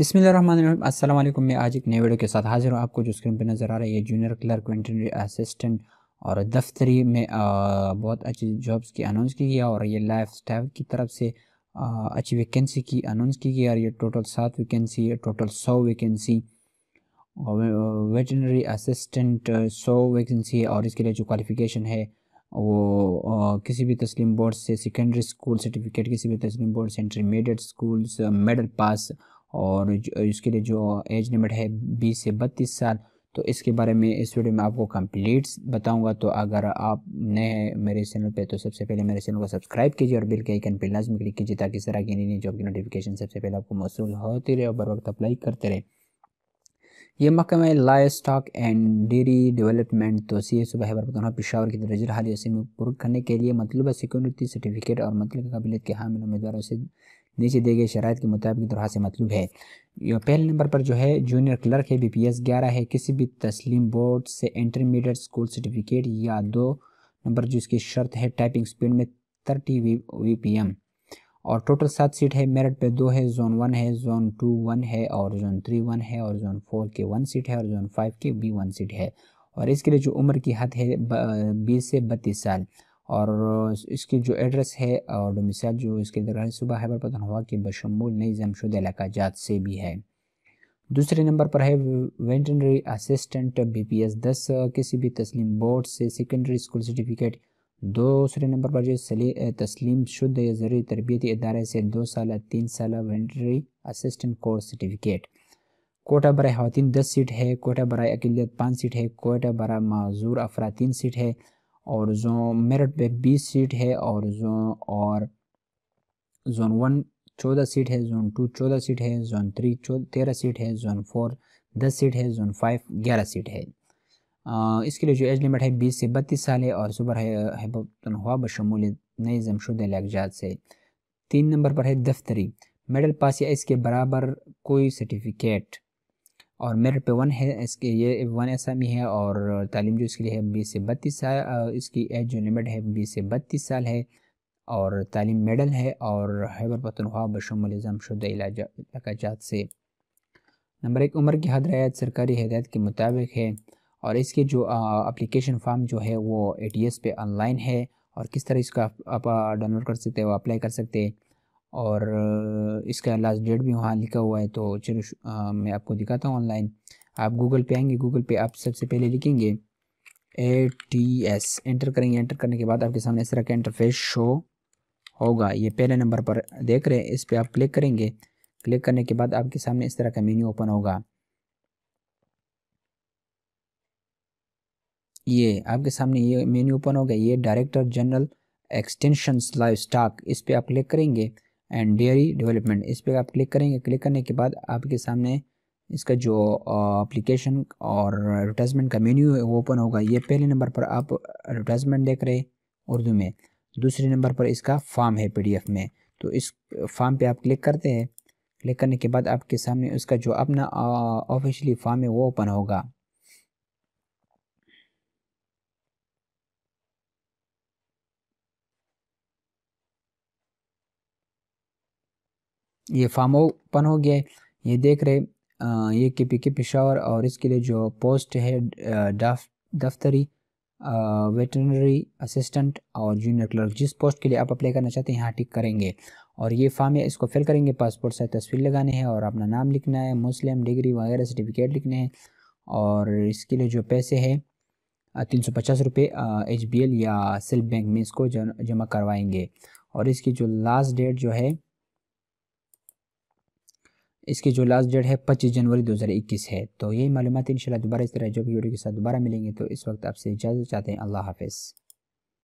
अस्सलाम वालेकुम मैं आज एक नए वीडियो के साथ हाजिर हूँ आपको जो स्क्रीन पे नज़र आ रहा है ये जूनियर क्लर्क वेंटनरी असिस्टेंट और दफ्तरी में बहुत अच्छी जॉब्स की अनाउंस की गई और ये लाइफ स्टाइल की तरफ से अच्छी वैकेंसी की अनाउंस की गई और ये टोटल सात वैकेंसी टोटल सौ वैकेंसी वेटनरी असिस्टेंट सौ वैकेंसी है और इसके लिए जो क्वालिफ़िकेशन है वो किसी भी तस्लीम बोर्ड से सेकेंडरी स्कूल सर्टिफिकेट किसी भी तस्लीम बोर्ड से इंटरमीडिएट स्कूल्स मेडल पास और इसके लिए जो एज लिमिट है बीस से बत्तीस साल तो इसके बारे में इस वीडियो में आपको कंप्लीट बताऊंगा तो अगर आप नए हैं मेरे चैनल पे तो सबसे पहले मेरे चैनल को सब्सक्राइब कीजिए और बिल के आइकन पर लाजमी क्लिक कीजिए ताकि इस तरह की नई नई जॉब की नोटिफिकेशन सबसे पहले आपको मौसू होती रहे और बर वक्त अप्लाई करते रहे ये महकमा livestock and dairy development तो सी एस बहबर पिशावर की दर्ज हाल में पूर्ण करने के लिए मतलब सिक्योरिटी सर्टिफिकेट और मतलब काबिलियत के हामिल उम्मीदवारों से नीचे दिए गए शरात के मुताबिक दरहा से मतलब है पहले नंबर पर जो है जूनियर क्लर्क है बी पी एस ग्यारह है किसी भी तस्लीम बोर्ड से इंटरमीडिएट स्कूल सर्टिफिकेट या दो नंबर जो इसकी शर्त है टाइपिंग स्पीड में थर्टी वी वी पी एम और टोटल सात सीट है मेरिट पे दो है जोन वन है जोन टू वन है और जोन थ्री वन है और जोन फोर के वन सीट है और जोन फाइव के बी वन सीट है और इसके लिए जो उम्र की हद है बीस से बत्तीस साल और इसकी जो एड्रेस है और डोमिसाइल जो इसके दौरान सुबह हैबर पतनवा के बशमूल नई जमशुदा इलाका जात से भी है दूसरे नंबर पर है वेटनरी असिस्टेंट बीपीएस दस किसी भी तस्लीम बोर्ड से सेकेंडरी स्कूल सर्टिफिकेट दूसरे नंबर पर जो तस्लीम शुद्ध या ज़रूरी तरबियती इदारे से दो साल तीन साल वेंटनरी असिस्टेंट कोर्स सर्टिफिकेट कोटा बरा खातन दस सीट है कोटा बरा अकलीत पाँच सीट है कोटा बरा माजूर अफरा तीन सीट है और जो मेरठ पे बीस सीट है और जो और जोन वन चौदह सीट है जोन टू चौदह सीट है जोन थ्री तेरह सीट है जोन फोर दस सीट है जोन फाइव ग्यारह सीट है आ, इसके लिए जो एज लिमिट है बीस से बत्तीस साल है और सुबह है तनख्वाह बशमूल नए जमशुद लगजात से तीन नंबर पर है दफ्तरी मेडल पास या इसके बराबर कोई सर्टिफिकेट और मेरे पे वन है इसके ये वन आसामी e है और तालीम जो इसके लिए है बीस से बत्तीस साल इसकी एज जो लिमिट है बीस से बत्तीस साल है और तालीम मेडल है और हैबर पतनख्वा बशमज़म शुदा इलाजात से नंबर एक उम्र की हद रयात सरकारी हदायत के मुताबिक है और इसके जो अप्लीकेशन फार्म जो है वो ए टी एस पे ऑनलाइन है और किस तरह इसका आप, आप डाउनलोड कर सकते हो अप्लाई कर सकते हैं और इसका लास्ट डेट भी वहाँ लिखा हुआ है तो चलो मैं आपको दिखाता हूँ ऑनलाइन आप गूगल पे आएंगे गूगल पे आप सबसे पहले लिखेंगे ए टी एस एंटर करेंगे एंटर करने के बाद आपके सामने इस तरह का इंटरफेस शो होगा ये पहले नंबर पर देख रहे हैं इस पर आप क्लिक करेंगे क्लिक करने के बाद आपके सामने इस तरह का मेन्यू ओपन होगा ये आपके सामने ये मेन्यू ओपन होगा ये director general extension livestock इस पर आप क्लिक करेंगे एंड डेयरी डेवलपमेंट इस पर आप क्लिक करेंगे क्लिक करने के बाद आपके सामने इसका जो अप्लीकेशन और एडवर्टाइजमेंट का मेन्यू है वो ओपन होगा ये पहले नंबर पर आप एडवर्टाइजमेंट देख रहे उर्दू में दूसरे नंबर पर इसका फॉर्म है पीडीएफ में तो इस फॉर्म पे आप क्लिक करते हैं क्लिक करने के बाद आपके सामने उसका जो अपना ऑफिशियली फॉर्म है वो ओपन होगा ये फार्म ओपन हो गया है ये देख रहे ये के पी के पेशावर और इसके लिए जो पोस्ट है दफ्तरी वेटनरी असिस्टेंट और जूनियर क्लर्क जिस पोस्ट के लिए आप अप्लाई करना चाहते हैं यहाँ टिक करेंगे और ये फॉर्म है इसको फिल करेंगे पासपोर्ट साइज तस्वीर लगाने हैं और अपना नाम लिखना है मुस्लिम डिग्री वगैरह सर्टिफिकेट लिखने हैं और इसके लिए जो पैसे हैं तीन सौ पचास रुपये एच बी एल या सेल्फ बैंक में इसको जमा करवाएंगे और इसकी जो लास्ट डेट जो है इसकी जो लास्ट डेट है पच्चीस जनवरी इक्कीस है तो यही मालूम इन दोबारा इस तरह जो भी वीडियो के साथ दोबारा मिलेंगे तो इस वक्त आपसे इजाज़त चाहते हैं अल्लाह हाफिज़